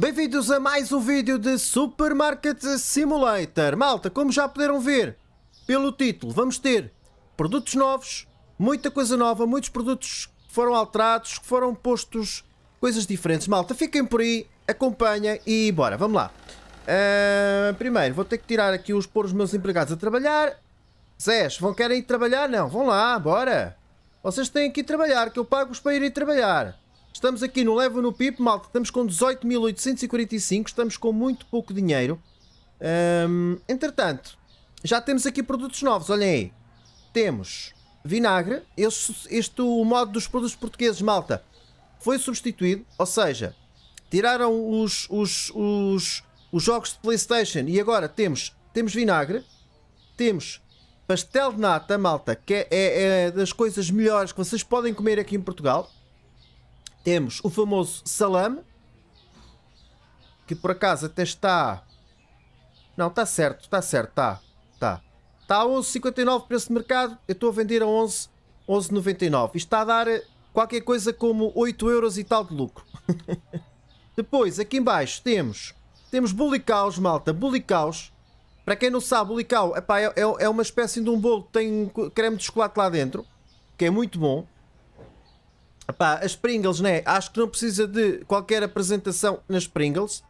Bem-vindos a mais um vídeo de Supermarket Simulator. Malta, como já puderam ver pelo título, vamos ter produtos novos, muita coisa nova, muitos produtos que foram alterados, que foram postos coisas diferentes. Malta, fiquem por aí, acompanhem e bora, vamos lá. Uh, primeiro, vou ter que tirar aqui os pôr os meus empregados a trabalhar. Zés, vão querem ir trabalhar? Não, vão lá, bora. Vocês têm que ir trabalhar, que eu pago-os para ir trabalhar. Estamos aqui no Leva no pip malta. Estamos com 18.845, estamos com muito pouco dinheiro. Um, entretanto, já temos aqui produtos novos, olhem aí. Temos vinagre. Este, este o modo dos produtos portugueses, malta, foi substituído. Ou seja, tiraram os, os, os, os jogos de Playstation e agora temos, temos vinagre. Temos pastel de nata, malta, que é, é, é das coisas melhores que vocês podem comer aqui em Portugal. Temos o famoso salame, que por acaso até está... Não, está certo, está certo, está. Está tá a 11,59 preço de mercado, eu estou a vender a 11,99. 11, 11 está a dar qualquer coisa como 8 euros e tal de lucro. Depois, aqui embaixo temos temos bulicaus, malta, bulicaus. Para quem não sabe, bulicau epá, é, é, é uma espécie de um bolo que tem creme de chocolate lá dentro, que é muito bom. Epá, as Pringles, né? Acho que não precisa de qualquer apresentação nas Pringles.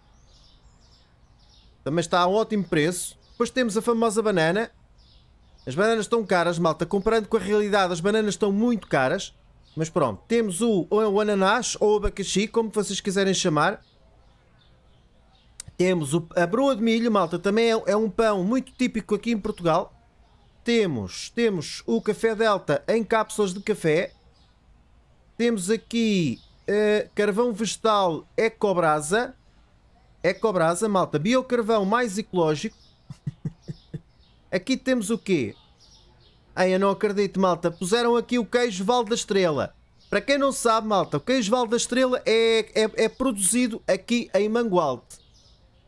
Também está a um ótimo preço. Depois temos a famosa banana. As bananas estão caras, malta. Comparando com a realidade, as bananas estão muito caras. Mas pronto, temos o, o ananás ou o abacaxi, como vocês quiserem chamar. Temos o, a broa de milho, malta. Também é, é um pão muito típico aqui em Portugal. Temos, temos o café delta em cápsulas de café temos aqui uh, carvão vegetal Ecobrasa. Ecobrasa, malta, biocarvão mais ecológico. aqui temos o quê? Ai, eu não acredito, malta. Puseram aqui o queijo Val da Estrela. Para quem não sabe, malta, o queijo Val da Estrela é, é, é produzido aqui em Mangualde.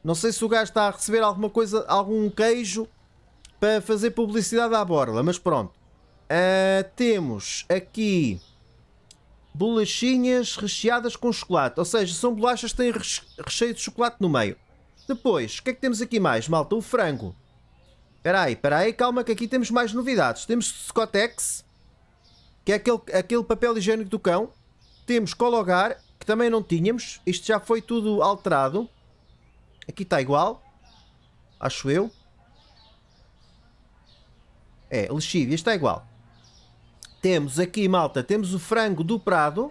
Não sei se o gajo está a receber alguma coisa, algum queijo para fazer publicidade à borla, mas pronto. Uh, temos aqui bolachinhas recheadas com chocolate. Ou seja, são bolachas que têm recheio de chocolate no meio. Depois, o que é que temos aqui mais, malta? O frango. Espera aí, espera aí, calma que aqui temos mais novidades. Temos Scotex, que é aquele, aquele papel higiênico do cão. Temos Cologar, que também não tínhamos. Isto já foi tudo alterado. Aqui está igual. Acho eu. É, lexívia, está igual. Temos aqui, malta, temos o frango do Prado.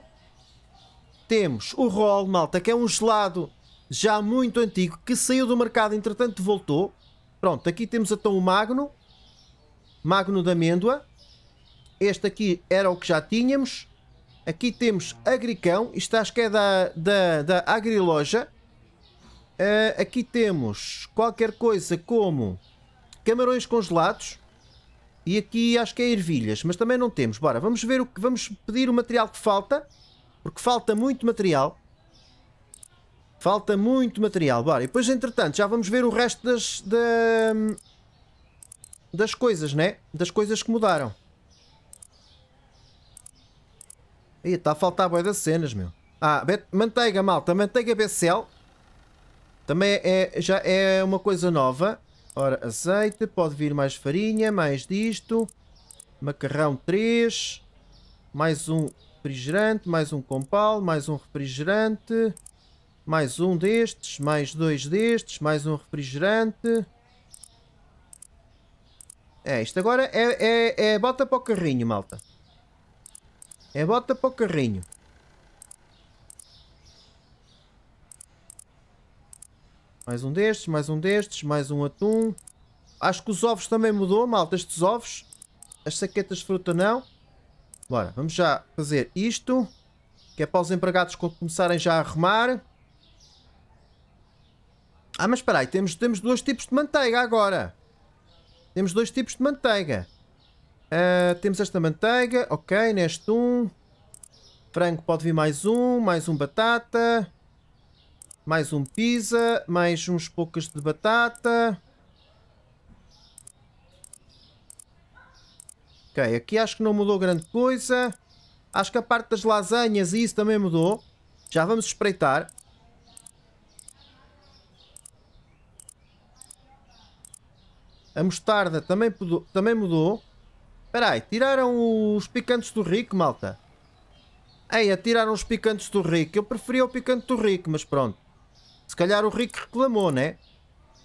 Temos o rol, malta, que é um gelado já muito antigo, que saiu do mercado, entretanto voltou. Pronto, aqui temos então o Magno. Magno da amêndoa. Este aqui era o que já tínhamos. Aqui temos Agricão. Isto acho que é da, da, da Agriloja. Uh, aqui temos qualquer coisa como camarões congelados. E aqui acho que é ervilhas, mas também não temos. Bora, vamos ver o que vamos pedir o material que falta, porque falta muito material. Falta muito material, bora. E depois, entretanto, já vamos ver o resto das, da, das coisas, né? Das coisas que mudaram. aí está a faltar boi das cenas, meu. Ah, manteiga, malta. Manteiga BCL. Também é, é, já é uma coisa nova. Ora, azeite, pode vir mais farinha, mais disto. Macarrão 3. Mais um refrigerante, mais um compal, mais um refrigerante. Mais um destes, mais dois destes, mais um refrigerante. É, isto agora é, é, é bota para o carrinho, malta. É bota para o carrinho. Mais um destes, mais um destes, mais um atum. Acho que os ovos também mudou, malta, estes ovos. As saquetas de fruta não. Bora, vamos já fazer isto. Que é para os empregados começarem já a arrumar. Ah, mas espera aí, temos, temos dois tipos de manteiga agora. Temos dois tipos de manteiga. Uh, temos esta manteiga, ok, neste um. Frango pode vir mais um, mais um batata. Mais um pizza, mais uns poucas de batata. Ok, aqui acho que não mudou grande coisa. Acho que a parte das lasanhas e isso também mudou. Já vamos espreitar. A mostarda também, mudou. também mudou. Espera aí, tiraram os picantes do rico, malta? Ei, tiraram os picantes do rico. Eu preferia o picante do rico, mas pronto. Se calhar o Rico reclamou, né?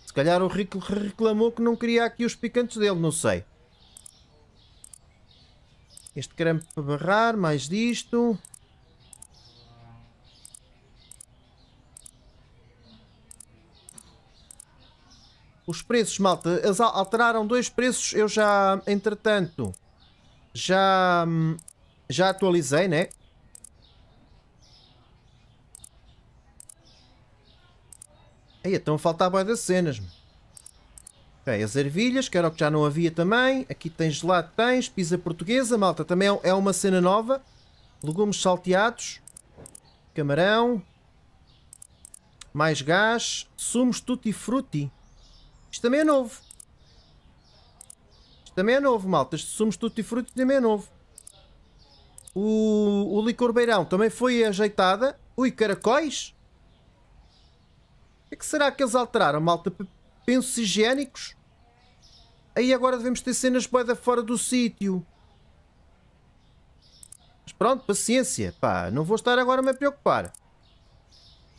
Se calhar o Rico reclamou que não queria aqui os picantes dele, não sei. Este creme para barrar, mais disto. Os preços, malta, eles alteraram dois preços. Eu já, entretanto, já, hum, já atualizei, né? Aí então boas das cenas. Tem as ervilhas, que era o que já não havia também. Aqui tens gelado, tens pizza portuguesa, malta. Também é, é uma cena nova. Legumes salteados. Camarão. Mais gás. Sumos tutti frutti. Isto também é novo. Isto também é novo, malta. Este sumos tutti frutti também é novo. O, o licor beirão também foi ajeitada. Ui, caracóis. É que será que eles alteraram, malta? Pensos higiênicos? Aí agora devemos ter cenas boeda fora do sítio. Mas pronto, paciência. Pá, não vou estar agora a me preocupar.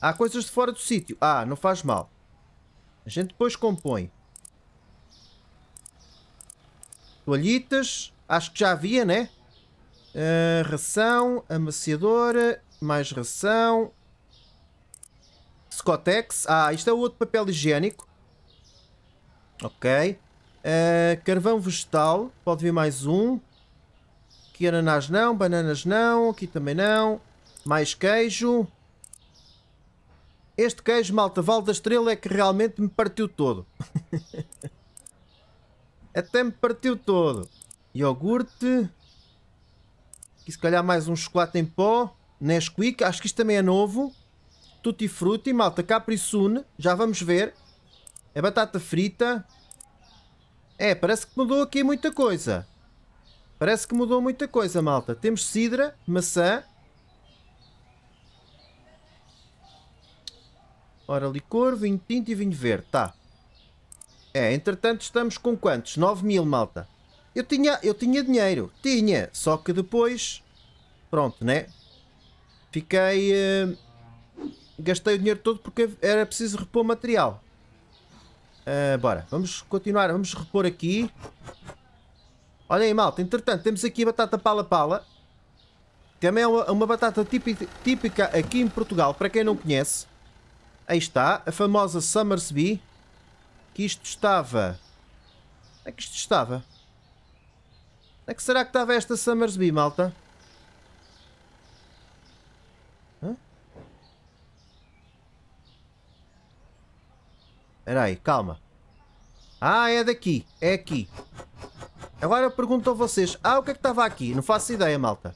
Há coisas de fora do sítio. Ah, não faz mal. A gente depois compõe. Toalhitas. Acho que já havia, né? Uh, ração, amaciadora, mais ração, Scotex. Ah, isto é outro papel higiênico. Ok. Uh, carvão vegetal. Pode vir mais um. Aqui ananás não. Bananas não. Aqui também não. Mais queijo. Este queijo, malta, vale da estrela é que realmente me partiu todo. Até me partiu todo. Iogurte. Aqui se calhar mais um chocolate em pó. Nesquik. Acho que isto também é novo. Tutti frutti, malta, Capri Sun, já vamos ver. É batata frita. É, parece que mudou aqui muita coisa. Parece que mudou muita coisa, malta. Temos cidra, maçã. Ora, licor, vinho tinto e vinho verde, tá. É, entretanto estamos com quantos? 9 mil, malta. Eu tinha, eu tinha dinheiro, tinha, só que depois, pronto, né? Fiquei, uh, gastei o dinheiro todo porque era preciso repor material. Uh, bora, vamos continuar, vamos repor aqui. Olhem aí, malta, entretanto, temos aqui a batata pala-pala. Também é uma, uma batata típica, típica aqui em Portugal, para quem não conhece. Aí está, a famosa Summersby. Que isto estava... Onde é que isto estava? Onde é que será que estava esta Summersby, malta? Espera aí, calma. Ah, é daqui. É aqui. Agora eu pergunto a vocês. Ah, o que é que estava aqui? Não faço ideia, malta.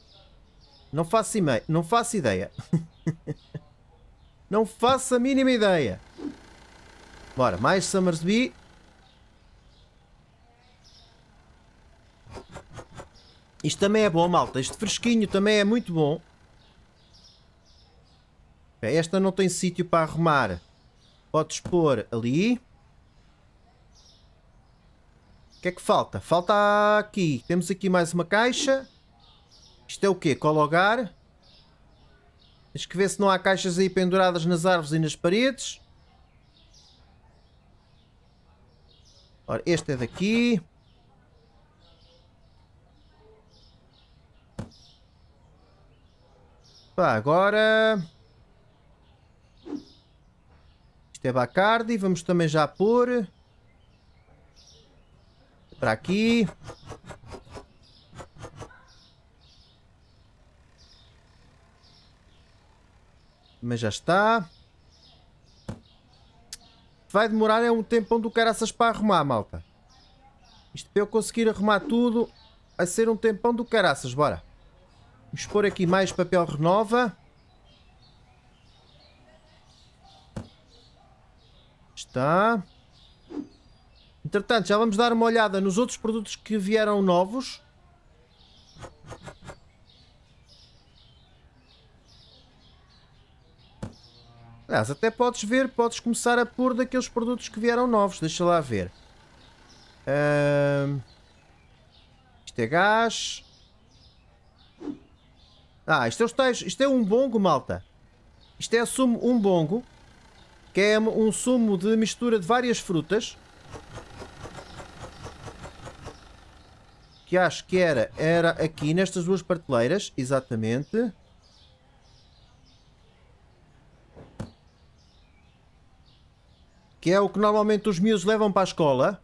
Não faço, ima... não faço ideia. não faço a mínima ideia. Bora, mais Summersby. Isto também é bom, malta. Este fresquinho também é muito bom. Esta não tem sítio para arrumar. Podes pôr ali. O que é que falta? Falta aqui. Temos aqui mais uma caixa. Isto é o quê? Cologar. Tens que ver se não há caixas aí penduradas nas árvores e nas paredes. Ora, este é daqui. Pá, agora... Isto é Bacardi. Vamos também já pôr. Para aqui. Mas já está. Vai demorar é um tempão do caraças para arrumar, malta. Isto para eu conseguir arrumar tudo vai ser um tempão do caraças. Bora. Vamos pôr aqui mais papel renova. está. Entretanto, já vamos dar uma olhada nos outros produtos que vieram novos. Aliás, até podes ver, podes começar a pôr daqueles produtos que vieram novos. Deixa lá ver. Uh... Isto é gás. Ah, isto é, isto é um bongo, malta. Isto é assumo um bongo que é um sumo de mistura de várias frutas. Que acho que era, era aqui nestas duas prateleiras, exatamente. Que é o que normalmente os miúdos levam para a escola.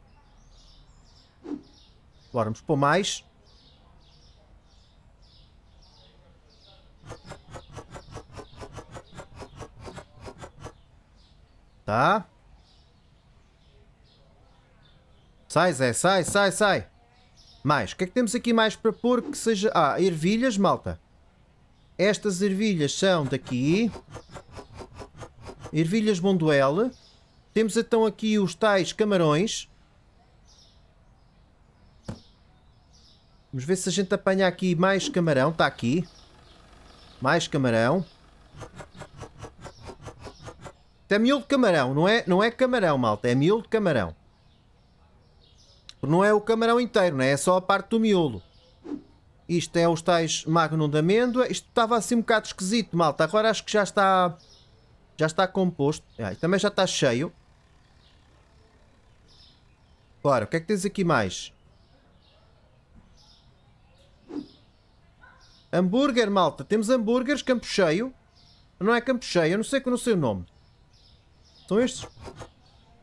Agora vamos pôr mais. Tá? Sai, Zé, sai, sai, sai. Mais, o que é que temos aqui mais para pôr que seja... Ah, ervilhas, malta. Estas ervilhas são daqui. Ervilhas Monduel. Temos então aqui os tais camarões. Vamos ver se a gente apanha aqui mais camarão. Está aqui. Mais camarão. Isto é miolo de camarão, não é, não é camarão, malta, é miolo de camarão. Não é o camarão inteiro, não é? é só a parte do miolo. Isto é os tais magnum de amêndoa. Isto estava assim um bocado esquisito, malta. Agora acho que já está... Já está composto. Ah, também já está cheio. Bora, o que é que tens aqui mais? Hambúrguer, malta. Temos hambúrgueres, campo cheio. Não é campo cheio, eu não sei, não sei o nome. São estes.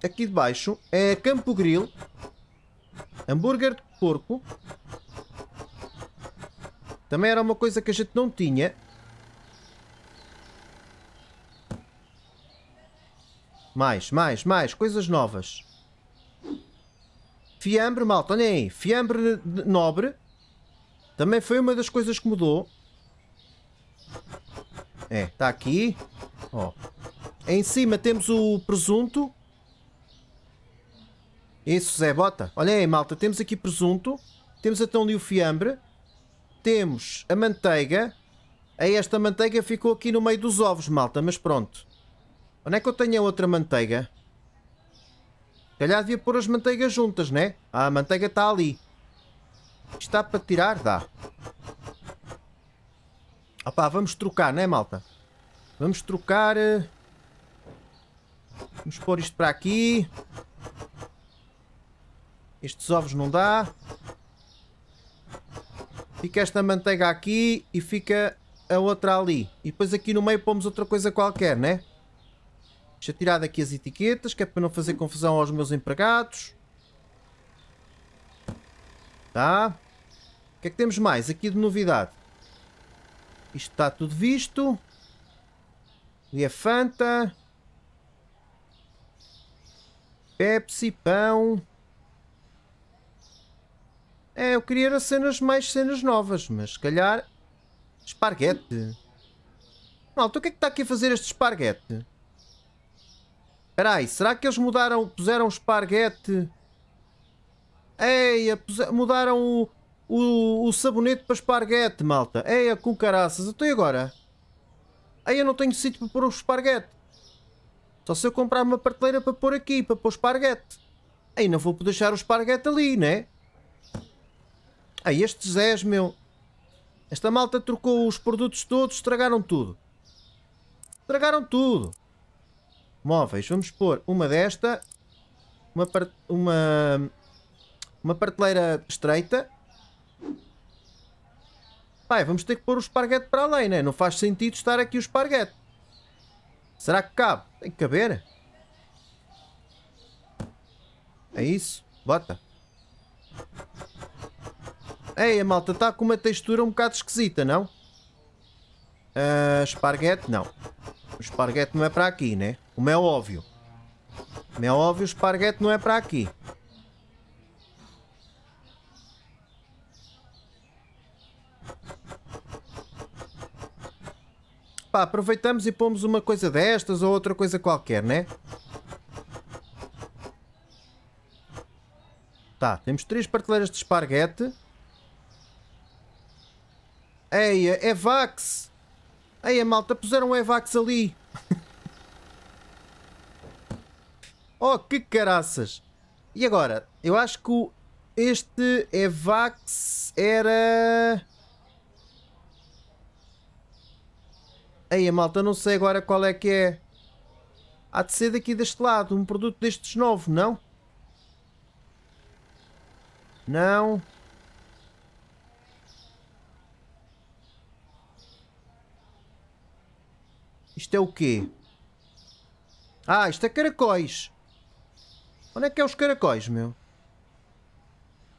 Aqui de baixo é Campo Grill. Hambúrguer de porco. Também era uma coisa que a gente não tinha. Mais, mais, mais. Coisas novas. Fiambre, malta, olhem aí. Fiambre nobre. Também foi uma das coisas que mudou. É, está aqui. Ó. Oh. Em cima temos o presunto. Isso, Zé, bota. Olha aí, malta. Temos aqui presunto. Temos então ali o fiambre. Temos a manteiga. Aí esta manteiga ficou aqui no meio dos ovos, malta. Mas pronto. Onde é que eu tenho a outra manteiga? Calhar devia pôr as manteigas juntas, né? Ah, a manteiga está ali. Está para tirar? Dá. Opá, vamos trocar, né, malta? Vamos trocar... Uh... Vamos pôr isto para aqui. Estes ovos não dá. Fica esta manteiga aqui e fica a outra ali. E depois aqui no meio pomos outra coisa qualquer, né? Deixa tirar daqui as etiquetas, que é para não fazer confusão aos meus empregados. Tá? O que é que temos mais aqui de novidade? Isto está tudo visto. E é Fanta. Pepsi, pão. É, eu queria cenas, mais cenas novas, mas se calhar. Esparguete. Malta, o que é que está aqui a fazer este esparguete? Peraí, será que eles mudaram, puseram esparguete? Eia, mudaram o, o, o, sabonete para esparguete, malta. Eia, com caraças. Até então agora? Eia, não tenho sítio para pôr o esparguete. Só se eu comprar uma prateleira para pôr aqui, para pôr o esparguete. Aí não vou deixar o esparguete ali, né? Aí estes Zés, meu. Esta malta trocou os produtos todos, estragaram tudo. Estragaram tudo. Móveis, vamos pôr uma desta, uma, uma, uma prateleira estreita. Pai, vamos ter que pôr o esparguete para além, né? Não faz sentido estar aqui o esparguete. Será que cabe? Tem que caber. Né? É isso. Bota. Ei, a malta está com uma textura um bocado esquisita, não? Uh, esparguete, não. O esparguete não é para aqui, né? Como é óbvio. Como é óbvio, o esparguete não é para aqui. pá, aproveitamos e pomos uma coisa destas ou outra coisa qualquer, né? Tá, temos três prateleiras de esparguete. Ei, Evax! É a malta, puseram um Evax ali. oh, que caraças! E agora? Eu acho que este Evax é era... Aí a malta, não sei agora qual é que é. Há de ser daqui deste lado, um produto destes novo, não? Não. Isto é o quê? Ah, isto é caracóis. Onde é que é os caracóis, meu?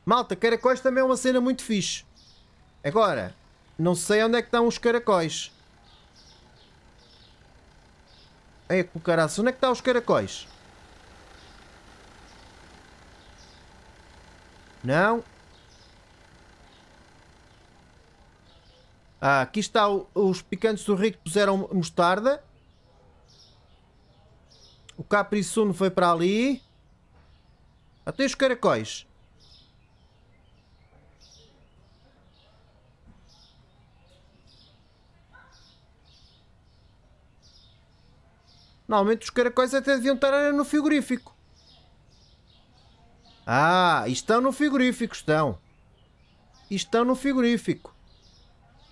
Malta, caracóis também é uma cena muito fixe. Agora, não sei onde é que estão os caracóis. É, com caraças. Onde é que estão tá os caracóis? Não? Ah, aqui está o, os picantes do Rico puseram mostarda. O capri Capriçuno foi para ali. Até ah, os caracóis. Normalmente os caracóis até deviam estar no frigorífico. Ah, estão no frigorífico, estão. Estão no frigorífico.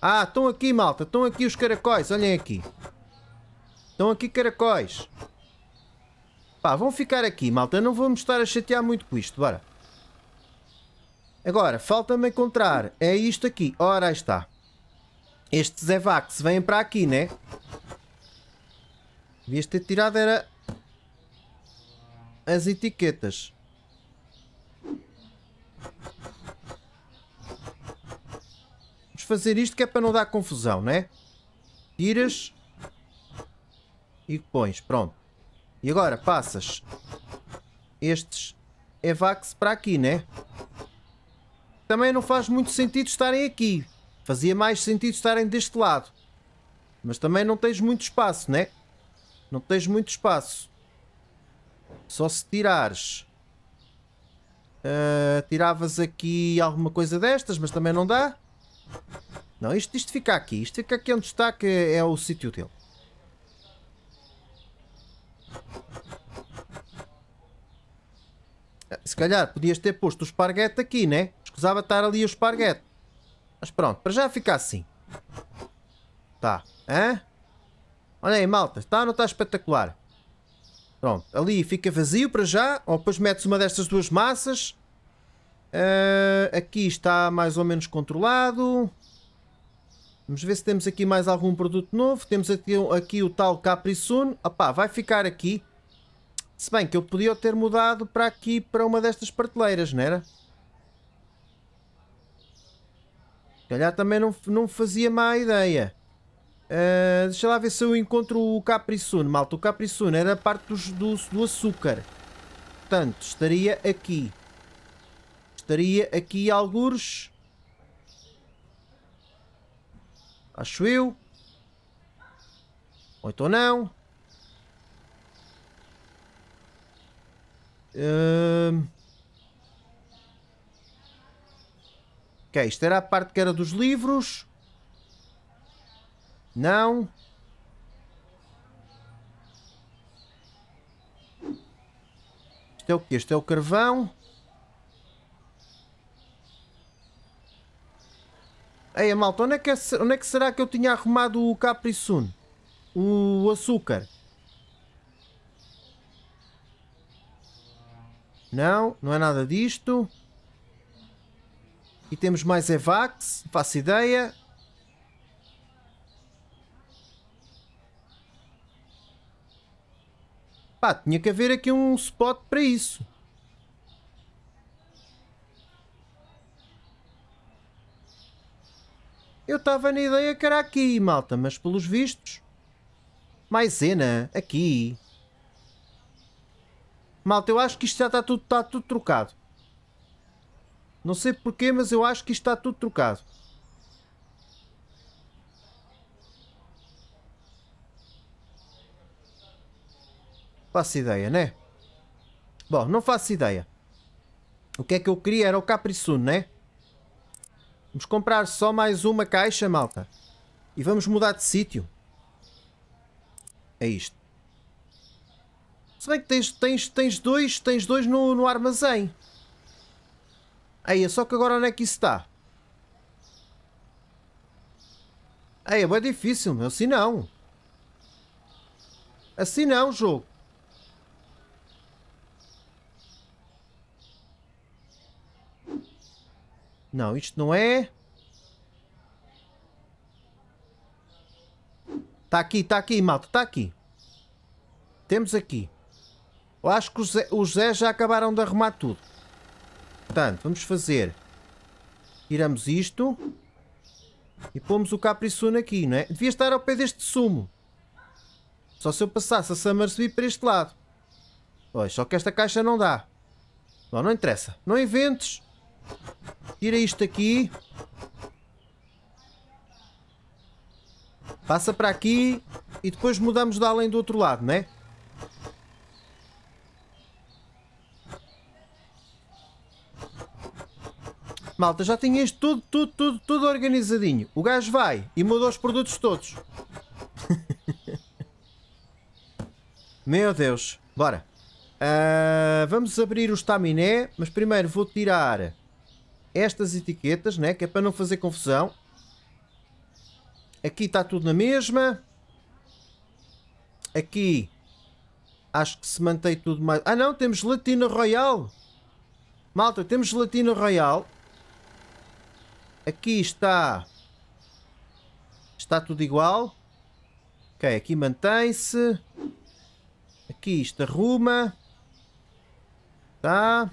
Ah, estão aqui, malta. Estão aqui os caracóis. Olhem aqui. Estão aqui caracóis. Pá, vão ficar aqui, malta. não vou-me estar a chatear muito com isto. Bora. Agora, falta-me encontrar. É isto aqui. Ora, aí está. Estes evacs vêm para aqui, né? Devias ter tirado era as etiquetas. Vamos fazer isto que é para não dar confusão, né? Tiras e pões, pronto. E agora passas estes evax para aqui, né? Também não faz muito sentido estarem aqui. Fazia mais sentido estarem deste lado. Mas também não tens muito espaço, né? Não tens muito espaço. Só se tirares. Uh, tiravas aqui alguma coisa destas, mas também não dá. Não, isto, isto fica aqui. Isto fica aqui onde está, que é o sítio dele. Ah, se calhar podias ter posto o esparguete aqui, né? Escusava estar ali o esparguete. Mas pronto, para já fica assim. Tá. Hã? Olha aí, malta, está ou não está espetacular? Pronto, ali fica vazio para já, ou depois metes uma destas duas massas. Uh, aqui está mais ou menos controlado. Vamos ver se temos aqui mais algum produto novo. Temos aqui, aqui o tal Capri Sun. Opá, vai ficar aqui. Se bem que eu podia ter mudado para aqui, para uma destas prateleiras, não era? Se calhar também não, não fazia má ideia. Uh, deixa lá ver se eu encontro o Caprisuno. Malta, o Caprisuno era parte dos, do, do açúcar. Portanto, estaria aqui. Estaria aqui alguns Acho eu. Ou então não. Uh... Ok, isto era a parte que era dos livros. Não. Isto é o que? Isto é o carvão. Ei, malta, onde é, que é, onde é que será que eu tinha arrumado o Capri Sun? O açúcar? Não, não é nada disto. E temos mais Evax, faço ideia. Pá, tinha que haver aqui um spot para isso. Eu estava na ideia que era aqui, malta, mas pelos vistos... mais cena aqui. Malta, eu acho que isto já está tudo, está tudo trocado. Não sei porquê, mas eu acho que isto está tudo trocado. Faço ideia, né? Bom, não faço ideia. O que é que eu queria era o Capriçuno, né? Vamos comprar só mais uma caixa, malta. E vamos mudar de sítio. É isto. Se bem que tens, tens, tens dois, tens dois no, no armazém. Aí, é só que agora onde é que isso está? Aí, é bem difícil, meu. Assim não. Assim não, jogo. Não, isto não é... Está aqui, está aqui, malta, está aqui. Temos aqui. Eu acho que os Zé, os Zé já acabaram de arrumar tudo. Portanto, vamos fazer. Tiramos isto. E pomos o Caprisuno aqui, não é? Devia estar ao pé deste sumo. Só se eu passasse a subir para este lado. Pois, só que esta caixa não dá. Bom, não interessa. Não inventes. Tira isto daqui. Passa para aqui e depois mudamos de além do outro lado, não é? Malta, já tinha isto tudo, tudo, tudo, tudo organizadinho. O gajo vai e mudou os produtos todos. Meu Deus. Bora. Uh, vamos abrir o estaminé, mas primeiro vou tirar estas etiquetas, né? que é para não fazer confusão. Aqui está tudo na mesma. Aqui acho que se mantém tudo mais... Ah não, temos gelatina royal. Malta, temos gelatina royal. Aqui está... Está tudo igual. Ok, aqui mantém-se. Aqui isto arruma. Tá.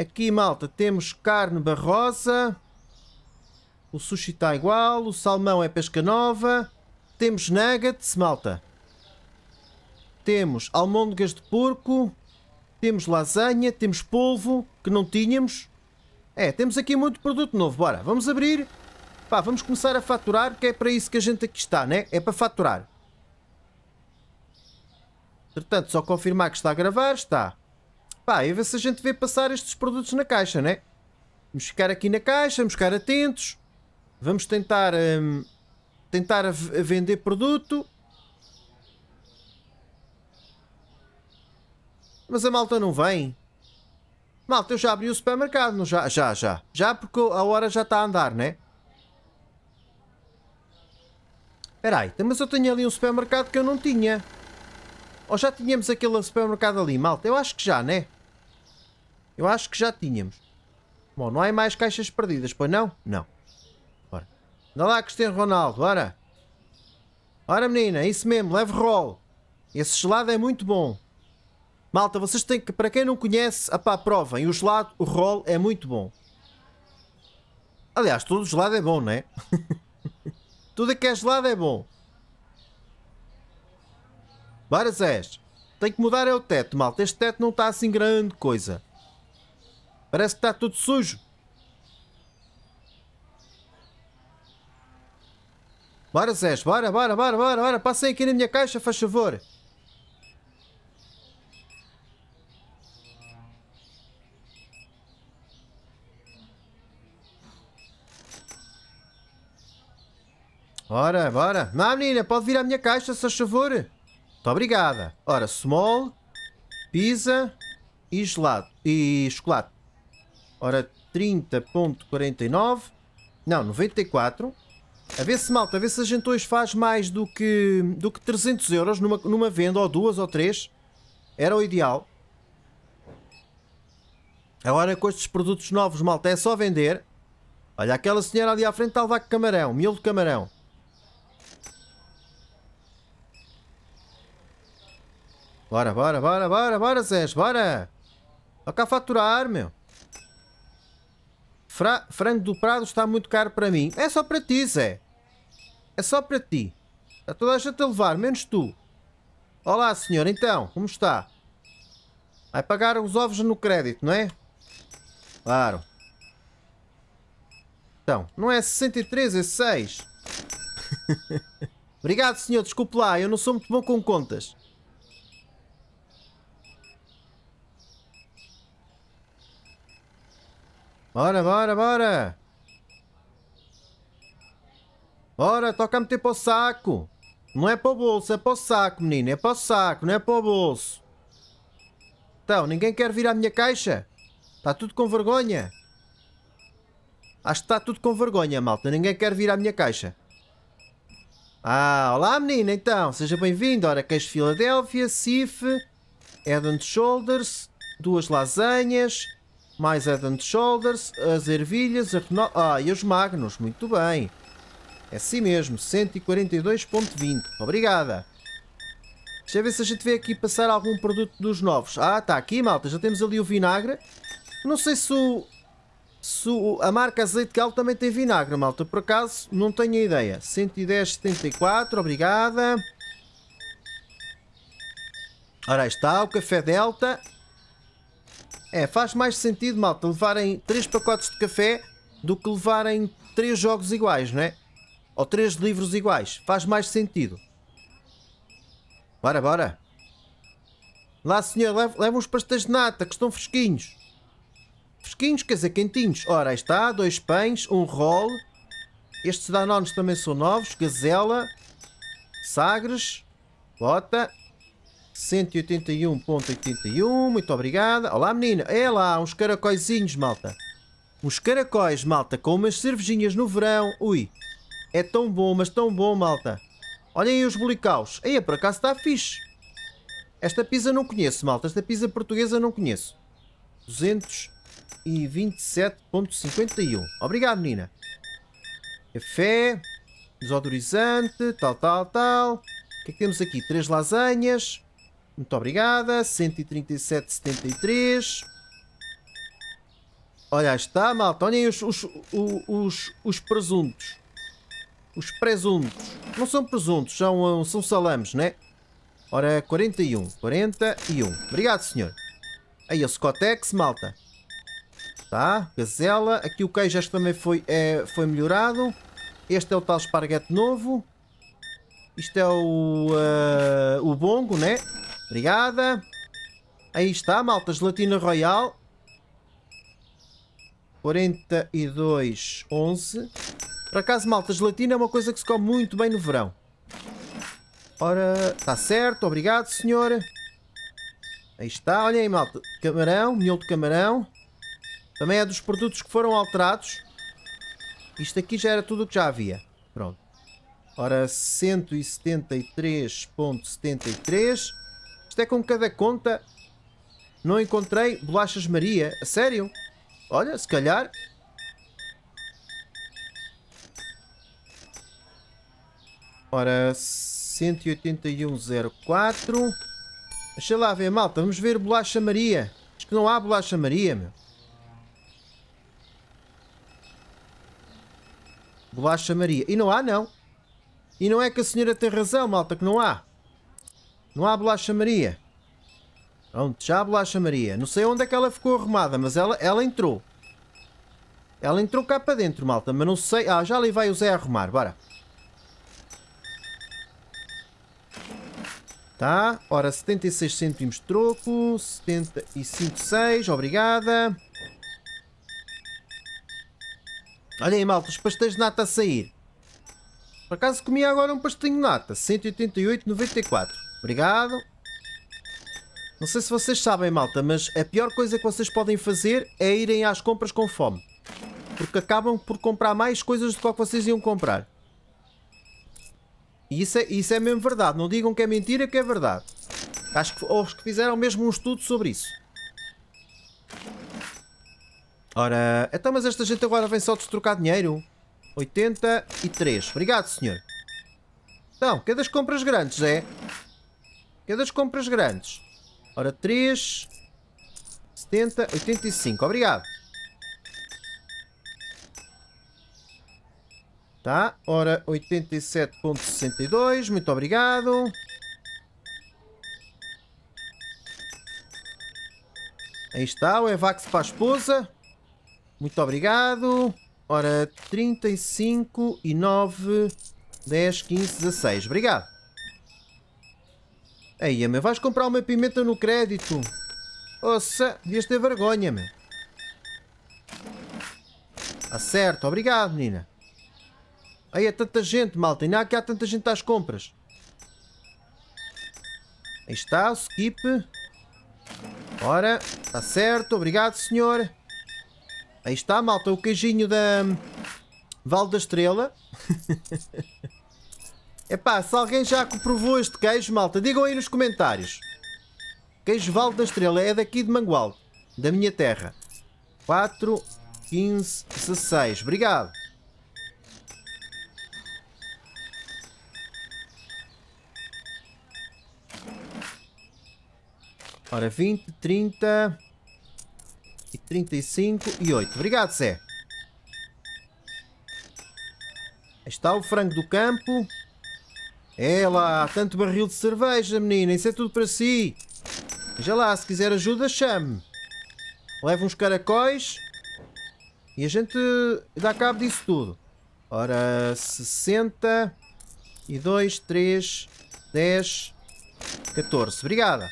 Aqui, malta, temos carne barrosa. O sushi está igual. O salmão é pesca nova. Temos nuggets, malta. Temos almôndegas de porco. Temos lasanha. Temos polvo, que não tínhamos. É, temos aqui muito produto novo. Bora, vamos abrir. Pá, vamos começar a faturar, que é para isso que a gente aqui está, né? É para faturar. Portanto, só confirmar que está a gravar, está. Pá, e ver se a gente vê passar estes produtos na caixa, né? Vamos ficar aqui na caixa, vamos ficar atentos. Vamos tentar. Hum, tentar a, a vender produto. Mas a malta não vem. Malta, eu já abri o supermercado, não já? Já, já. Já porque a hora já está a andar, né? Espera aí, mas eu tenho ali um supermercado que eu não tinha. Ou já tínhamos aquele supermercado ali, malta? Eu acho que já, né? Eu acho que já tínhamos. Bom, não há mais caixas perdidas, pois não? Não. Bora. Dá lá, Cristiano Ronaldo, bora. Ora, menina, isso mesmo, leve rolo. Esse gelado é muito bom. Malta, vocês têm que, para quem não conhece, apá, provem. O gelado, o rolo é muito bom. Aliás, todo gelado é bom, não é? Tudo que é gelado é bom. Bora, Zés. Tem que mudar é o teto, malta. Este teto não está assim grande coisa. Parece que está tudo sujo. Bora, Zé, bora, bora, bora, bora, bora. Passem aqui na minha caixa, faz favor. Ora, bora. Não, menina, pode vir à minha caixa, se faz favor. Muito obrigada. Ora, small, pizza e gelado. E chocolate. Ora, 30.49. Não, 94. A ver se, malta, a ver se a gente hoje faz mais do que, do que 300 euros numa, numa venda, ou duas, ou três. Era o ideal. Agora, com estes produtos novos, malta, é só vender. Olha, aquela senhora ali à frente está a levar camarão, mil de camarão. Bora, bora, bora, bora, bora, Zés, bora. Toca a faturar, meu. Fra frango do Prado está muito caro para mim. É só para ti, Zé. É só para ti. A toda a gente a levar, menos tu. Olá, senhor. Então, como está? Vai pagar os ovos no crédito, não é? Claro. Então, não é 63, é 6. Obrigado, senhor. Desculpe lá, eu não sou muito bom com contas. Bora, bora, bora! Bora, toca meter o saco! Não é o bolso, é para o saco, menino. É para o saco, não é para o bolso. Então, ninguém quer vir à minha caixa? Está tudo com vergonha. Acho que está tudo com vergonha, malta. Ninguém quer vir à minha caixa. Ah, olá menina, então. Seja bem-vindo. Ora, queijo Filadélfia, Cif, Head Shoulders, duas lasanhas, mais Head é and Shoulders, as ervilhas, a Renault... Ah, e os Magnos, muito bem. É assim mesmo, 142.20. Obrigada. Deixa eu ver se a gente vê aqui passar algum produto dos novos. Ah, está aqui, malta. Já temos ali o vinagre. Não sei se, o, se o, a marca Azeite Galo também tem vinagre, malta. Por acaso, não tenho a ideia. 110,74. Obrigada. Ora, aí está. O café Delta. É, faz mais sentido, malta, levarem 3 pacotes de café do que levarem 3 jogos iguais, não é? Ou 3 livros iguais. Faz mais sentido. Bora, bora. Lá, senhor, leva, uns pastéis de nata que estão fresquinhos. Fresquinhos, quer dizer, quentinhos. Ora, aí está, dois pães, um roll. Estes danones também são novos. Gazela, Sagres, Bota, 181.81, muito obrigada. Olá menina, é lá, uns caracóizinhos, malta. Uns caracóis, malta, com umas cervejinhas no verão. Ui, é tão bom, mas tão bom, malta. Olhem aí os bolicaus. Aí, por acaso está fixe. Esta pizza não conheço, malta. Esta pizza portuguesa não conheço. 227.51. Obrigado, menina. Café. Desodorizante. Tal, tal, tal. O que é que temos aqui? Três lasanhas. Muito obrigada. 137,73. Olha, está, malta. Olhem os, os, os, os presuntos. Os presuntos. Não são presuntos, são, ah, são salames, né? Ora, 41. 41. Obrigado, senhor. Aí, o Scotex, malta. Tá, gazela. Aqui o queijo este também foi, é, foi melhorado. Este é o tal esparguete novo. Isto é o, uh, o bongo, né? Obrigada. Aí está, malta, gelatina royal. 42,11. 11. Por acaso, malta, gelatina é uma coisa que se come muito bem no verão. Ora, está certo, obrigado, senhor. Aí está, Olha aí, malta. Camarão, miolo de camarão. Também é dos produtos que foram alterados. Isto aqui já era tudo o que já havia. Pronto. Ora, 173.73 até com cada conta não encontrei bolachas Maria. A sério? Olha, se calhar... Ora, 181.04. Deixa lá ver, malta. Vamos ver bolacha Maria. Acho que não há bolacha Maria, meu. Bolacha Maria. E não há, não. E não é que a senhora tem razão, malta, que não há. Não há bolacha Maria. Pronto, já há bolacha Maria. Não sei onde é que ela ficou arrumada, mas ela, ela entrou. Ela entrou cá para dentro, malta, mas não sei... Ah, já ali vai o Zé arrumar, bora. Tá, ora, 76 cêntimos de troco, 75,6, obrigada. Olha aí, malta, os pastéis de nata a sair. Por acaso comia agora um pastinho de nata, 188,94. Obrigado. Não sei se vocês sabem, malta, mas a pior coisa que vocês podem fazer é irem às compras com fome. Porque acabam por comprar mais coisas do que vocês iam comprar. E isso é, isso é mesmo verdade. Não digam que é mentira, que é verdade. Acho que, acho que fizeram mesmo um estudo sobre isso. Ora, então mas esta gente agora vem só trocar dinheiro. 83. Obrigado, senhor. Então, que é das compras grandes, é? é das compras grandes. Ora, 3, 70, 85. Obrigado. Tá, ora, 87.62. Muito obrigado. Aí está, o Evax para a esposa. Muito obrigado. Ora, 35 e 9, 10, 15, 16. Obrigado. Aí, meu, vais comprar uma pimenta no crédito. Ouça, devias ter vergonha, meu. Tá certo, obrigado, menina. Aí é tanta gente, malta. E não há que há tanta gente às compras. Aí está, o skip. Ora, está certo, obrigado, senhor. Aí está, malta, o queijinho da... Hum, vale da Estrela. Epá, se alguém já comprovou este queijo, malta, digam aí nos comentários. Queijo Val da Estrela é daqui de Mangual, da minha terra. 4, 15, 16. Obrigado. Ora, 20, 30 e 35 e 8. Obrigado, Zé. Aí está o frango do campo. É lá, tanto barril de cerveja, menina, isso é tudo para si. Já lá, se quiser ajuda, chame. Leva uns caracóis e a gente dá cabo disso tudo. Ora, 60 e 2, 3, 10, 14. Obrigada.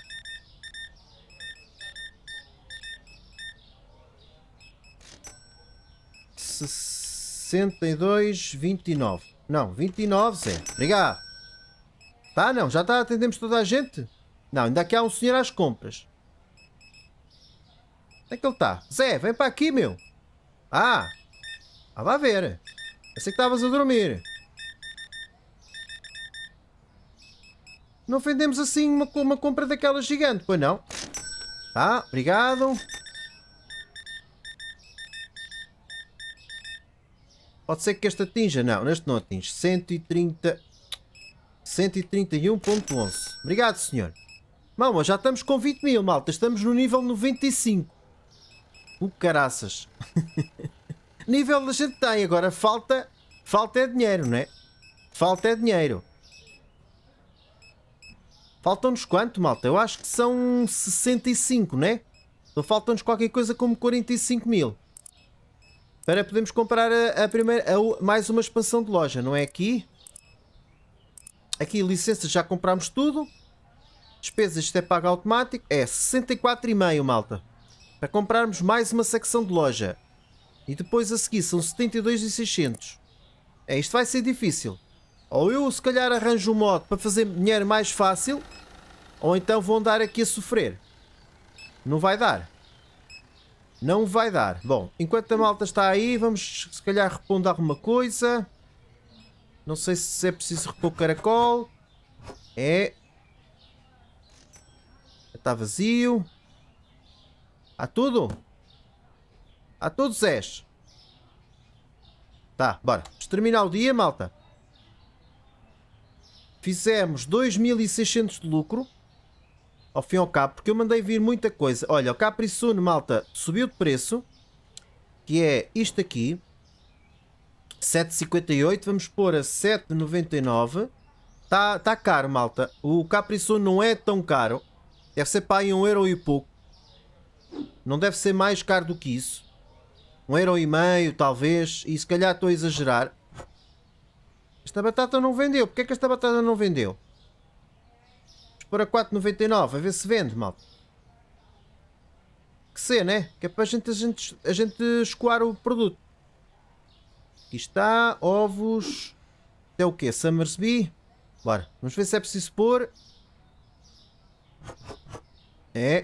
Sessenta e dois, vinte e nove. Não, vinte e nove, Zé. Obrigado. Tá, não, já tá, atendemos toda a gente? Não, ainda aqui há um senhor às compras. Onde é que ele está? Zé, vem para aqui, meu. Ah, ah vá ver. Pensei que estavas a dormir. Não vendemos assim uma, uma compra daquela gigante, pois não? Tá, obrigado. Pode ser que este atinja. Não, neste não atinge. 130 131.11. Obrigado, senhor. Mama, já estamos com 20 mil, malta. Estamos no nível 95. O caraças. nível a gente tem. Agora falta... Falta é dinheiro, não é? Falta é dinheiro. Faltam-nos quanto, malta? Eu acho que são 65, não é? Então faltam-nos qualquer coisa como 45 mil. Para podermos comprar a, a primeira, a, mais uma expansão de loja, não é aqui? Aqui, licenças, já comprámos tudo. Despesas, isto é pago automático. É 64,5, malta. Para comprarmos mais uma secção de loja. E depois a seguir são 72,600. É, isto vai ser difícil. Ou eu, se calhar, arranjo um modo para fazer dinheiro mais fácil. Ou então vão dar aqui a sofrer. Não vai dar. Não vai dar. Bom, enquanto a malta está aí, vamos se calhar repondo alguma coisa. Não sei se é preciso repor o caracol. É. Está vazio. Há tudo? Há tudo, Zés. Tá, bora. Vamos terminar o dia, malta. Fizemos 2.600 de lucro. Ao fim e ao cabo, porque eu mandei vir muita coisa. Olha, o Capri Sun, malta, subiu de preço. Que é isto aqui. 7,58, vamos pôr a 7,99. Está tá caro, malta. O Capriçou não é tão caro. Deve ser para aí um euro e pouco. Não deve ser mais caro do que isso. Um euro e meio, talvez. E se calhar estou a exagerar. Esta batata não vendeu. Porquê é que esta batata não vendeu? Vamos pôr a 4,99. A ver se vende, malta. Que ser, né? Que é para a gente, a gente, a gente escoar o produto. Aqui está, ovos. Isto é o quê? Summersby? Bora, vamos ver se é preciso pôr. É.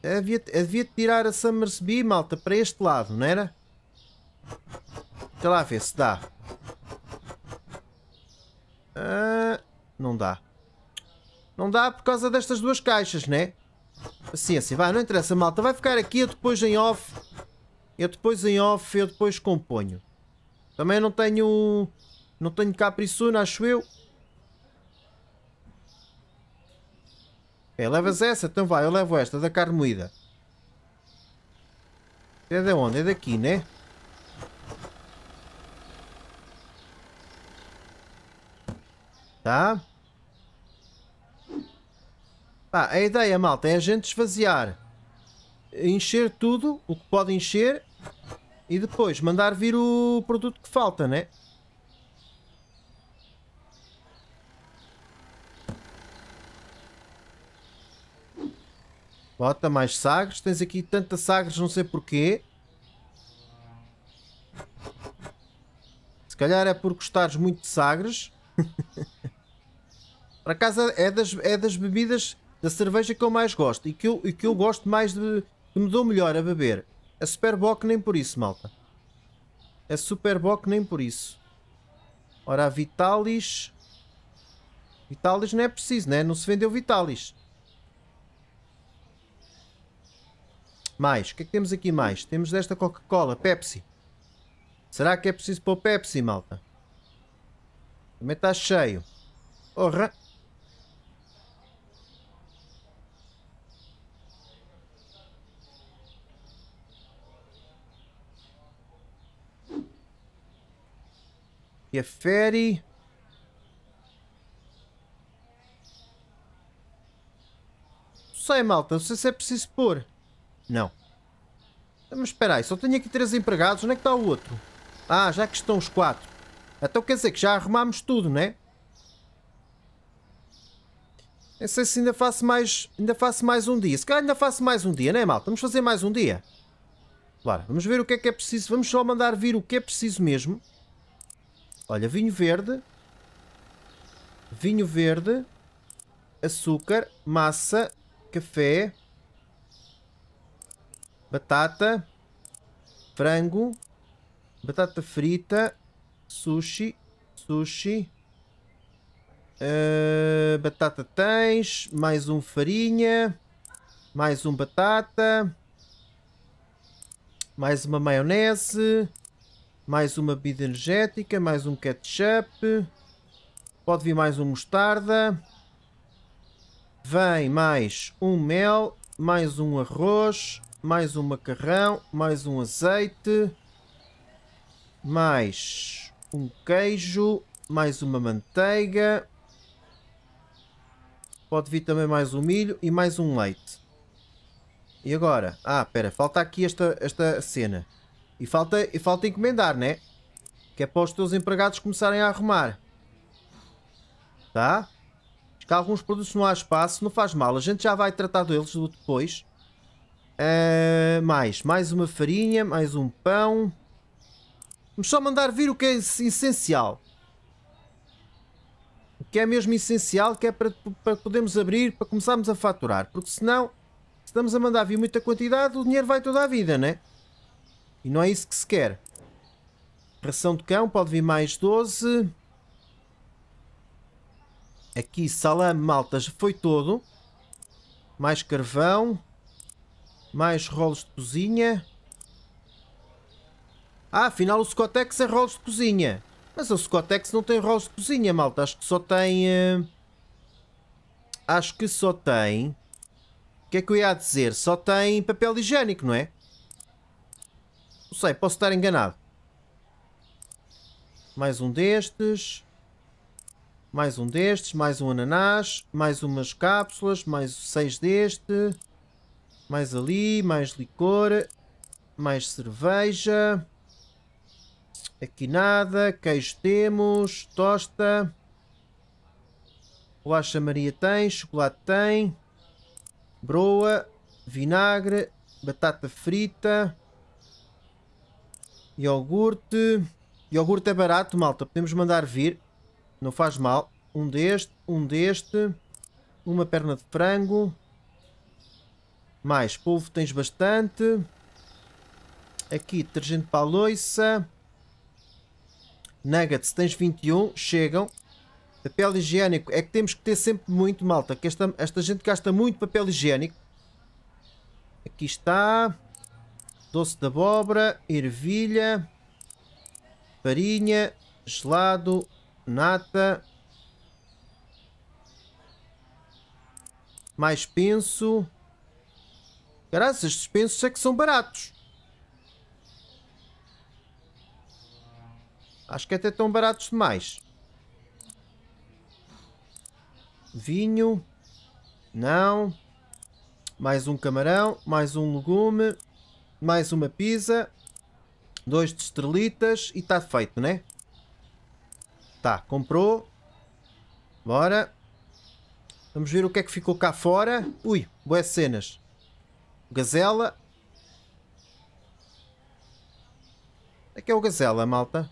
Eu devia, eu devia tirar a Summersby, malta, para este lado, não era? Deixa lá ver se dá. Ah, não dá. Não dá por causa destas duas caixas, né? Paciência, vai não interessa, malta. Vai ficar aqui, eu depois em off eu depois em off, eu depois componho. Também não tenho... Não tenho capricuna, acho eu. É, levas essa? Então vai, eu levo esta, da carne moída. É de onde? É daqui, né? Tá? ah, a ideia, malta, é a gente esvaziar encher tudo o que pode encher e depois mandar vir o produto que falta, né? Bota mais sagres. Tens aqui tantas sagres, não sei porquê. Se calhar é por gostares muito de sagres. Para casa é das, é das bebidas da cerveja que eu mais gosto e que eu, e que eu gosto mais de, que me dou melhor a beber. A superbock nem por isso, malta. A superbock nem por isso. Ora, a Vitalis... Vitalis não é preciso, né? Não se vendeu Vitalis. Mais. O que é que temos aqui mais? Temos desta Coca-Cola, Pepsi. Será que é preciso pôr Pepsi, malta? Também está cheio. Orra! Oh, Geferi. É sei, malta. Não sei se é preciso pôr. Não. Então, mas espera aí, só tenho aqui três empregados. Onde é que está o outro? Ah, já que estão os quatro. Então quer dizer que já arrumámos tudo, né? Não é? sei se ainda faço mais, ainda faço mais um dia. Se calhar ainda faço mais um dia, né malta? Vamos fazer mais um dia. Claro, vamos ver o que é que é preciso. Vamos só mandar vir o que é preciso mesmo. Olha, vinho verde. Vinho verde. Açúcar. Massa. Café. Batata. Frango. Batata frita. Sushi. Sushi. Uh, batata tens. Mais um farinha. Mais um batata. Mais uma maionese. Mais uma bebida energética, mais um ketchup. Pode vir mais um mostarda. Vem mais um mel, mais um arroz, mais um macarrão, mais um azeite, mais um queijo, mais uma manteiga. Pode vir também mais um milho e mais um leite. E agora? Ah, espera, falta aqui esta, esta cena. E falta, e falta encomendar, né? Que é para os teus empregados começarem a arrumar. Tá? Porque alguns produtos não há espaço, não faz mal. A gente já vai tratar deles depois. Uh, mais, mais uma farinha, mais um pão. Vamos só mandar vir o que é essencial. O que é mesmo essencial, que é para, para podermos abrir, para começarmos a faturar. Porque senão, se estamos a mandar vir muita quantidade, o dinheiro vai toda a vida, né? é? E não é isso que se quer. Ração de cão, pode vir mais 12. Aqui, salame, malta, já foi todo. Mais carvão. Mais rolos de cozinha. Ah, afinal o Scotex é rolos de cozinha. Mas o Scotex não tem rolos de cozinha, malta. Acho que só tem... Uh... Acho que só tem... O que é que eu ia dizer? Só tem papel higiênico, não é? Não sei, posso estar enganado. Mais um destes. Mais um destes, mais um ananás, mais umas cápsulas, mais seis deste. Mais ali, mais licor, mais cerveja. Aqui nada, queijo temos, tosta. Bolacha Maria tem, chocolate tem. Broa, vinagre, batata frita. Iogurte. Iogurte é barato, malta. Podemos mandar vir. Não faz mal. Um deste, um deste. Uma perna de frango. Mais polvo tens bastante. Aqui, detergente para a loiça. Nuggets tens 21. Chegam. Papel higiênico. É que temos que ter sempre muito, malta. Que esta, esta gente gasta muito papel higiênico. Aqui está doce de abóbora, ervilha, farinha, gelado, nata, mais penso. Caraças, estes pensos é que são baratos. Acho que é até estão baratos demais. Vinho. Não. Mais um camarão. Mais um legume mais uma pizza, dois de estrelitas e está feito, né? Tá, comprou. Bora. Vamos ver o que é que ficou cá fora. Ui, boas cenas. Gazela. É que é o Gazela, malta.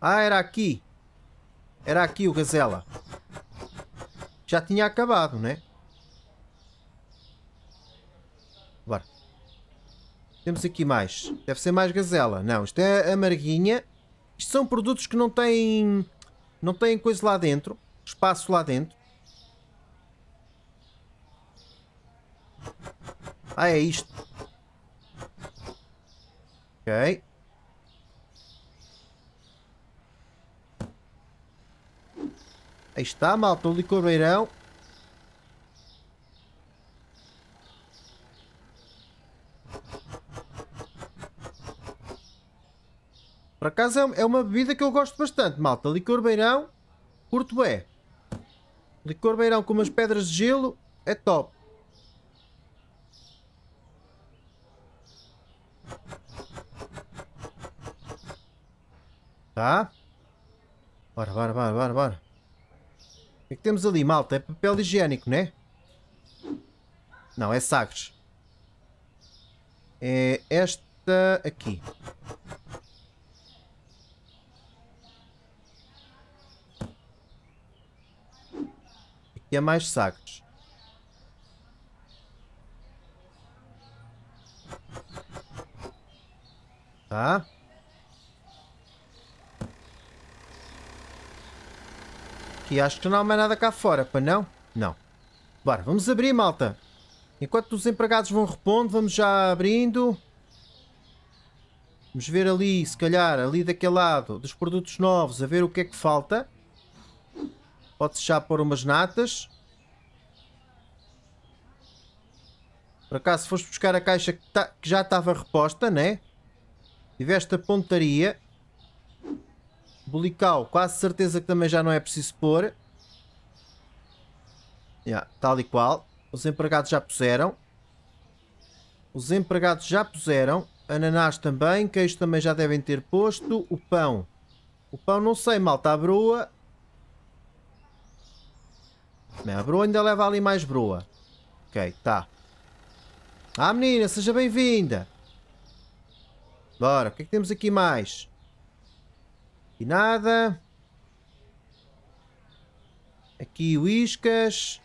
Ah, era aqui. Era aqui o Gazela. Já tinha acabado, né? Temos aqui mais. Deve ser mais gazela. Não, isto é amarguinha. Isto são produtos que não têm... Não têm coisa lá dentro. Espaço lá dentro. Ah, é isto. Ok. Aí está, malta, o licorbeirão. Por acaso é, é uma bebida que eu gosto bastante, malta. Licor beirão, curto é. Licor beirão com umas pedras de gelo é top. Tá? Bora, bora, bora, bora, bora. O que é que temos ali, malta? É papel higiênico, né? Não, é Sagres. É esta aqui. é mais sacos. Tá? Aqui acho que não há mais nada cá fora, para não? Não. Bora, vamos abrir, malta. Enquanto os empregados vão repondo, vamos já abrindo. Vamos ver ali, se calhar, ali daquele lado, dos produtos novos, a ver o que é que falta. Pode-se já pôr umas natas. Por acaso foste buscar a caixa que, tá, que já estava reposta, né? Tiveste a pontaria. Bolical, quase certeza que também já não é preciso pôr. Yeah, tal e qual. Os empregados já puseram. Os empregados já puseram. Ananás também. Queijo também já devem ter posto. O pão. O pão não sei, malta. A broa Bem, a broa ainda leva ali mais broa. Ok, tá. Ah, menina, seja bem-vinda. Bora, o que é que temos aqui mais? Aqui nada. Aqui uíscas.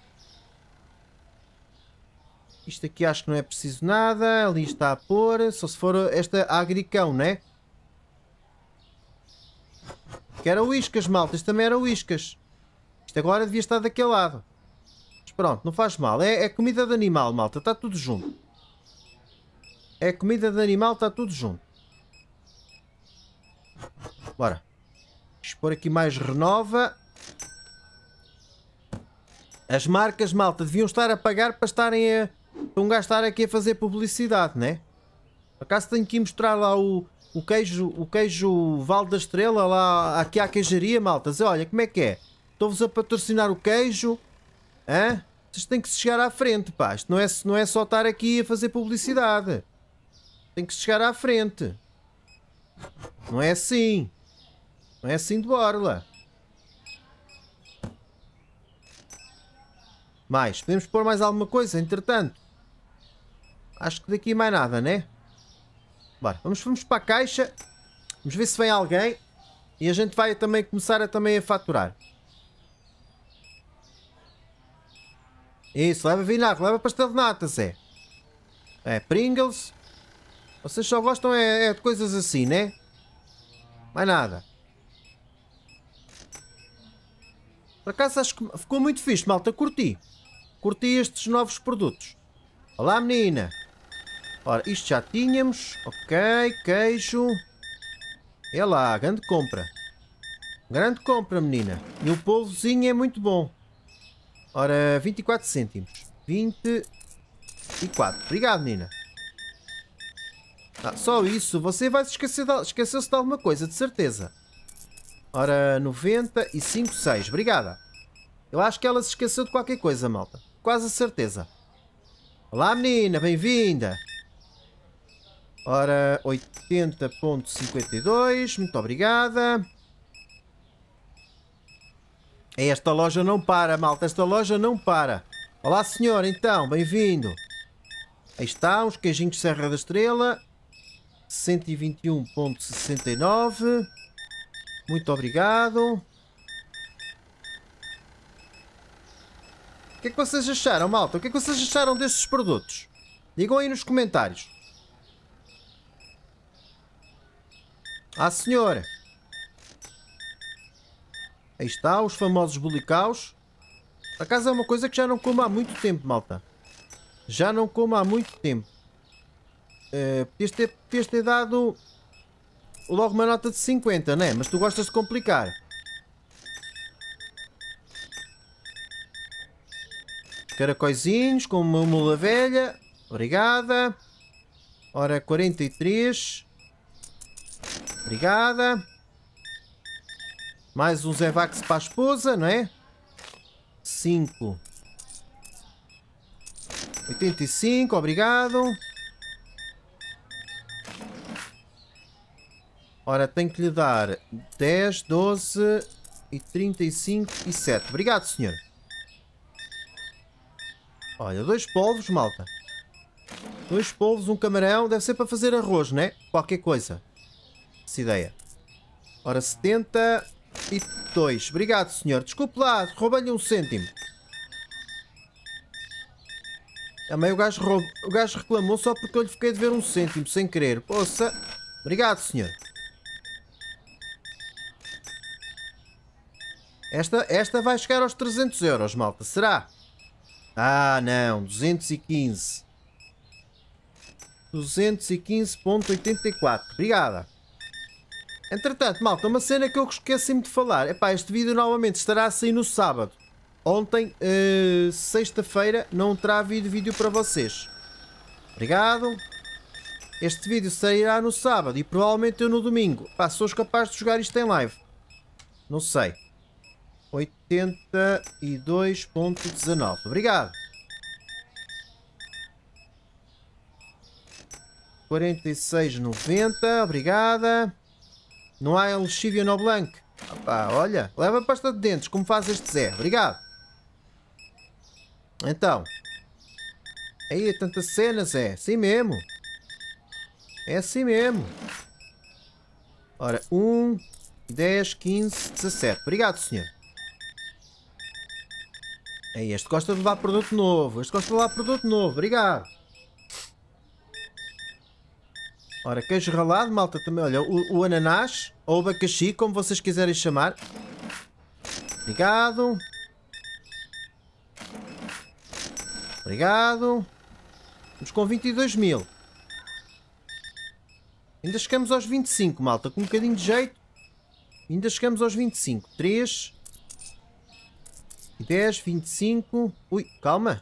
Isto aqui acho que não é preciso nada. Ali está a pôr. Só se for esta agricão, né? Que era uíscas, malta. Isto também era uíscas. Isto agora devia estar daquele lado. Mas pronto, não faz mal. É, é comida de animal, malta. Está tudo junto. É comida de animal, está tudo junto. Bora. Expor aqui mais renova. As marcas, malta, deviam estar a pagar para estarem a... Para um gajo estar aqui a fazer publicidade, né? Por acaso tenho que ir mostrar lá o, o queijo, o queijo Val da Estrela, lá aqui à queijaria, malta. Dizer, olha, como é que é? Estou-vos a patrocinar o queijo? Hã? Vocês têm que chegar à frente, pá. Isto não é, não é só estar aqui a fazer publicidade. Tem que chegar à frente. Não é assim. Não é assim de borla. Mais. Podemos pôr mais alguma coisa, entretanto. Acho que daqui mais nada, né? Bora. Vamos, vamos para a caixa. Vamos ver se vem alguém. E a gente vai também começar a, também a faturar. Isso, leva vinagre, leva pastel de nata, Zé. É, Pringles. Vocês só gostam é, é de coisas assim, né? Mais nada. Por acaso acho que ficou muito fixe, malta. Curti. Curti estes novos produtos. Olá, menina. Ora, isto já tínhamos. Ok, queijo. É lá, grande compra. Grande compra, menina. E o polvozinho é muito bom. Ora, 24 cêntimos. 24. Obrigado, menina. Ah, só isso. Você vai se esquecer de, esqueceu-se de alguma coisa, de certeza. Ora, 95, 6. Obrigada. Eu acho que ela se esqueceu de qualquer coisa, malta. Quase a certeza. Olá, menina. Bem-vinda. Ora, 80.52. Muito obrigada. É, esta loja não para, malta. Esta loja não para. Olá, senhor. Então, bem-vindo. Aí está, uns queijinhos Serra da Estrela. 121.69. Muito obrigado. O que é que vocês acharam, malta? O que é que vocês acharam destes produtos? Digam aí nos comentários. Ah, senhora. Aí está, os famosos bulicaus. A casa é uma coisa que já não como há muito tempo, malta. Já não como há muito tempo. Uh, eh, podias, ter, podias ter dado logo uma nota de 50, né? Mas tu gostas de complicar. Caracóizinhos com uma mula velha. Obrigada. Ora, 43. Obrigada. Mais um Zevax para a esposa, não é? 5. 85, obrigado. Ora, tenho que lhe dar 10, 12 e 35 e 7. Obrigado, senhor. Olha, dois polvos, malta. Dois polvos, um camarão. Deve ser para fazer arroz, não é? Qualquer coisa. Essa ideia. Ora, 70. E dois. Obrigado, senhor. Desculpe lá, roubei-lhe um cêntimo. Também o gajo, roub... o gajo reclamou só porque eu lhe fiquei de ver um cêntimo, sem querer. Poça. Obrigado, senhor. Esta, esta vai chegar aos 300 euros, malta. Será? Ah, não. 215. 215.84. Obrigada. Entretanto, malta, uma cena que eu esqueci-me de falar. Epá, este vídeo novamente estará a sair no sábado. Ontem, uh, sexta-feira, não terá havido vídeo para vocês. Obrigado. Este vídeo sairá no sábado e provavelmente eu no domingo. Pá, sou capaz de jogar isto em live. Não sei. 82.19. Obrigado. 46,90. Obrigada. Não há lexívia no Blanc. Opa, olha, leva pasta de dentes, como faz este Zé. Obrigado. Então. Aí, é tanta cena, Zé. Assim mesmo. É assim mesmo. Ora, 1, 10, 15, 17. Obrigado, senhor. Aí, este gosta de levar produto novo. Este gosta de levar produto novo. Obrigado. Ora, queijo ralado, malta, também. Olha, o, o ananás ou o abacaxi, como vocês quiserem chamar. Obrigado. Obrigado. Estamos com 22 mil. Ainda chegamos aos 25, malta. Com um bocadinho de jeito. Ainda chegamos aos 25. 3. 10, 25. Ui, calma.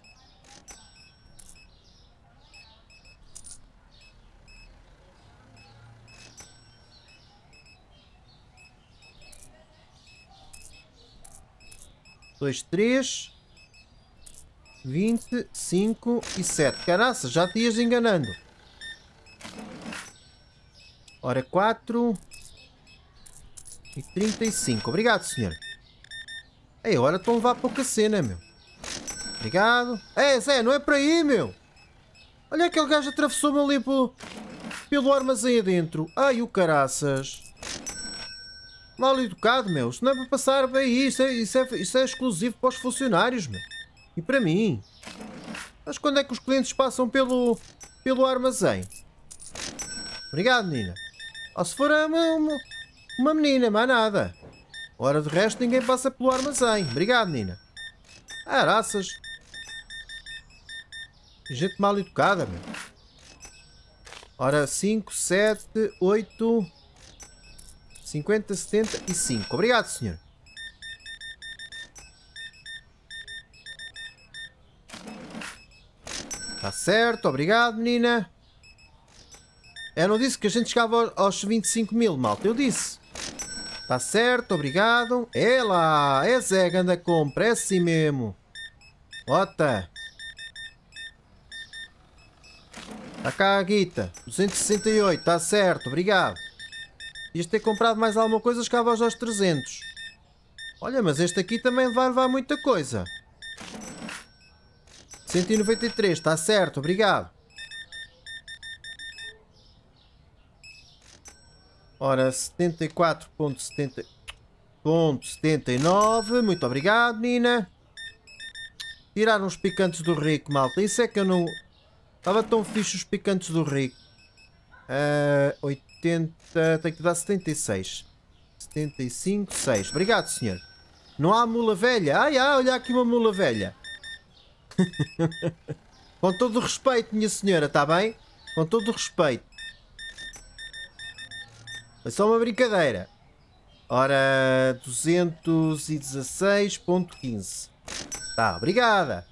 2, 3, 20, 5 e 7. Caraca, já te ias enganando. Ora, 4 e 35. Obrigado, senhor. Ei, agora estão a levar pouca cena, meu. Obrigado. Ei, Zé, não é para aí, meu. Olha aquele gajo atravessou-me ali pelo, pelo armazém adentro. Ai, o caraças mal educado, meu. Isso não é para passar bem isso. É, isso, é, isso é exclusivo para os funcionários, meu. E para mim. Mas quando é que os clientes passam pelo, pelo armazém? Obrigado, menina. Ou se for uma, uma menina, mais nada. Ora, de resto, ninguém passa pelo armazém. Obrigado, menina. Ah, Gente mal educada, meu. Ora, 5, 7, 8... 50, 75. Obrigado, senhor. Está certo, obrigado, menina. Eu não disse que a gente chegava aos 25 mil, malta. Eu disse. Está certo, obrigado. É lá, é Zé, a compra, é assim mesmo. Ota. Está cá a guita. 268, está certo, obrigado. Ias ter comprado mais alguma coisa, chegavas aos 300. Olha, mas este aqui também vai levar muita coisa. 193, está certo, obrigado. Ora, 74.79. Muito obrigado, Nina. Tiraram os picantes do rico, malta. Isso é que eu não... Estava tão fixe os picantes do rico. Uh, 70. Tenho que dar 76. 75, 6. Obrigado, senhor. Não há mula velha. Ai, ah, olha aqui uma mula velha. Com todo o respeito, minha senhora, está bem? Com todo o respeito. É só uma brincadeira. Ora, 216.15. Tá, obrigada.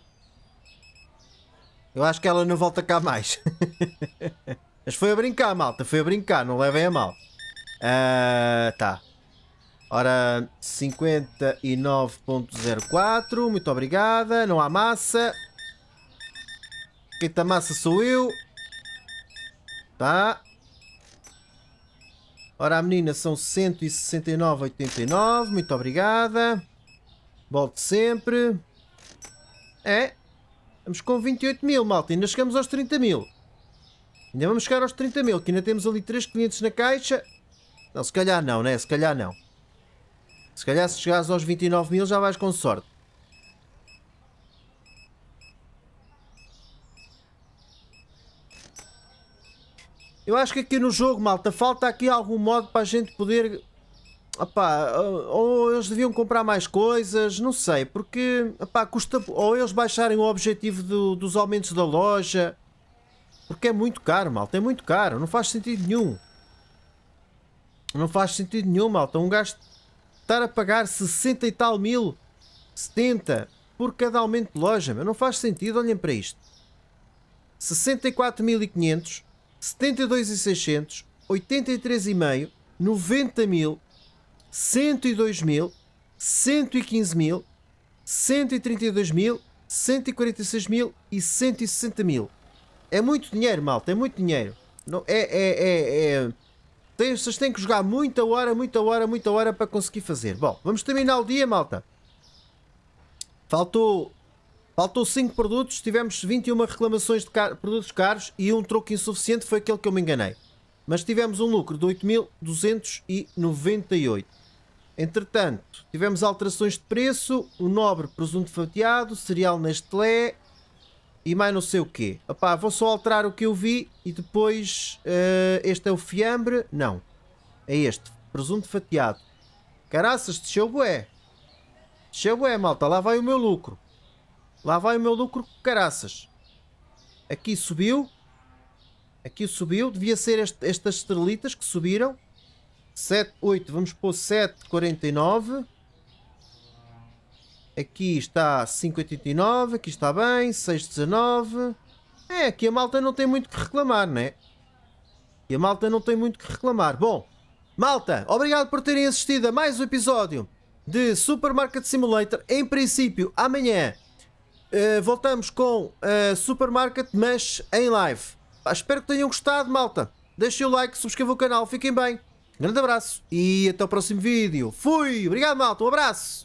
Eu acho que ela não volta cá mais. Mas foi a brincar, malta, foi a brincar, não levem a mal. Uh, tá. Ora, 59.04, muito obrigada, não há massa. Quem tá massa sou eu. Tá. Ora, a menina são 169,89, muito obrigada. Volte sempre. É. Estamos com 28 mil, malta, ainda chegamos aos 30 mil. Ainda vamos chegar aos 30 mil, que ainda temos ali 3.500 na caixa. Não, se calhar não, né? Se calhar não. Se calhar se chegares aos 29 mil já vais com sorte. Eu acho que aqui no jogo, malta, falta aqui algum modo para a gente poder... Opá, ou eles deviam comprar mais coisas, não sei, porque opá, custa, ou eles baixarem o objetivo do, dos aumentos da loja, porque é muito caro, malta. É muito caro. Não faz sentido nenhum. Não faz sentido nenhum, malta. Um gajo estar a pagar 60 e tal mil, 70 por cada aumento de loja. Mas não faz sentido. Olhem para isto: 64.500, 72.600, 83.500, 90.000, 102.000, 115.000, 132.000, 146.000 e 160.000. É muito dinheiro, malta, é muito dinheiro. Não, é, é, é, é... Tem, vocês têm que jogar muita hora, muita hora, muita hora para conseguir fazer. Bom, vamos terminar o dia, malta. Faltou Faltou 5 produtos, tivemos 21 reclamações de car produtos caros e um troco insuficiente foi aquele que eu me enganei. Mas tivemos um lucro de 8.298. Entretanto, tivemos alterações de preço, o nobre presunto fatiado, cereal Nestlé, e mais não sei o quê. Opá, vou só alterar o que eu vi e depois uh, este é o fiambre. Não, é este, presunto fatiado. Caraças, desceu bué. Desceu bué, malta, lá vai o meu lucro. Lá vai o meu lucro, caraças. Aqui subiu. Aqui subiu, devia ser este, estas estrelitas que subiram. 7, 8, vamos pôr 7, 49. Aqui está 5,89, aqui está bem, 6,19. É, aqui a malta não tem muito que reclamar, né? E a malta não tem muito que reclamar. Bom, malta, obrigado por terem assistido a mais um episódio de Supermarket Simulator. Em princípio, amanhã uh, voltamos com uh, Supermarket, mas em live. espero que tenham gostado, malta. Deixem o like, subscrevam o canal, fiquem bem. Grande abraço e até o próximo vídeo. Fui! Obrigado, malta. Um abraço!